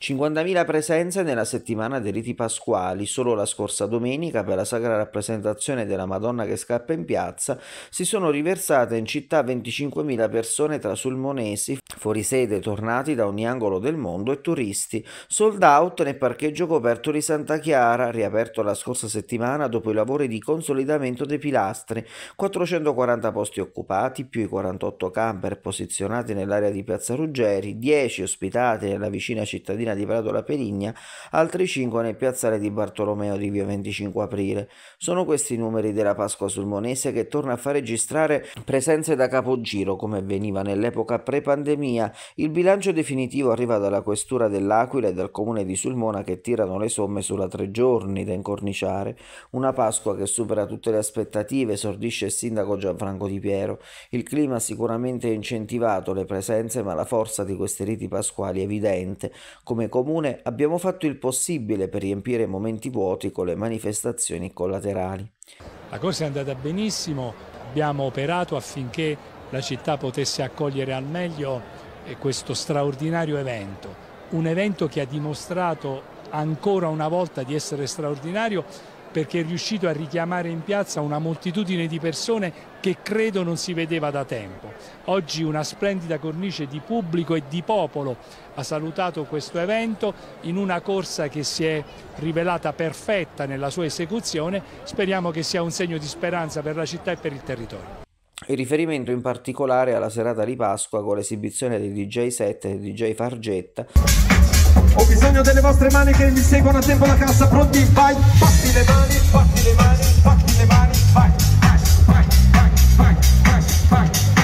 50.000 presenze nella settimana dei riti pasquali, solo la scorsa domenica per la sacra rappresentazione della Madonna che scappa in piazza si sono riversate in città 25.000 persone tra sulmonesi, fuorisede tornati da ogni angolo del mondo e turisti, sold out nel parcheggio coperto di Santa Chiara, riaperto la scorsa settimana dopo i lavori di consolidamento dei pilastri, 440 posti occupati più i 48 camper posizionati nell'area di Piazza Ruggeri, 10 ospitati nella vicina cittadina Marina di Pratola Perigna, altri 5 nel piazzale di Bartolomeo di via 25 aprile. Sono questi i numeri della Pasqua sulmonese che torna a far registrare presenze da capogiro come avveniva nell'epoca pre-pandemia. Il bilancio definitivo arriva dalla questura dell'Aquila e dal comune di Sulmona che tirano le somme sulla tre giorni da incorniciare. Una Pasqua che supera tutte le aspettative, esordisce il sindaco Gianfranco Di Piero. Il clima sicuramente ha incentivato le presenze ma la forza di questi riti pasquali è evidente, come come comune abbiamo fatto il possibile per riempire momenti vuoti con le manifestazioni collaterali. La cosa è andata benissimo, abbiamo operato affinché la città potesse accogliere al meglio eh, questo straordinario evento, un evento che ha dimostrato ancora una volta di essere straordinario perché è riuscito a richiamare in piazza una moltitudine di persone che credo non si vedeva da tempo. Oggi una splendida cornice di pubblico e di popolo ha salutato questo evento in una corsa che si è rivelata perfetta nella sua esecuzione, speriamo che sia un segno di speranza per la città e per il territorio. Il riferimento in particolare alla serata di Pasqua con l'esibizione del DJ 7 e del DJ Fargetta. Ho bisogno delle vostre mani che mi seguono a tempo la cassa, pronti? Vai, fatti le mani, fatti le mani, fatti le mani, vai, vai, vai, vai, vai, vai. vai.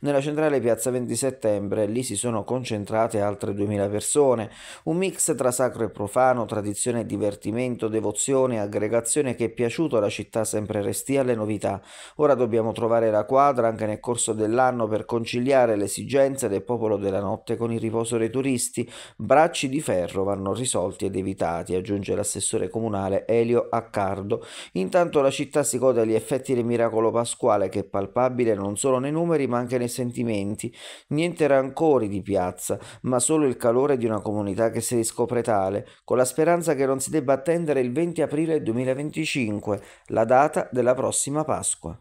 Nella centrale piazza 20 settembre lì si sono concentrate altre 2000 persone, un mix tra sacro e profano, tradizione e divertimento, devozione e aggregazione che è piaciuto alla città sempre resti alle novità. Ora dobbiamo trovare la quadra anche nel corso dell'anno per conciliare le esigenze del popolo della notte con il riposo dei turisti. Bracci di ferro vanno risolti ed evitati, aggiunge l'assessore comunale Elio Accardo. Intanto la città si gode agli effetti del miracolo pasquale che è palpabile non solo nei numeri ma anche nei nei sentimenti, niente rancori di piazza, ma solo il calore di una comunità che si riscopre tale, con la speranza che non si debba attendere il 20 aprile 2025, la data della prossima Pasqua.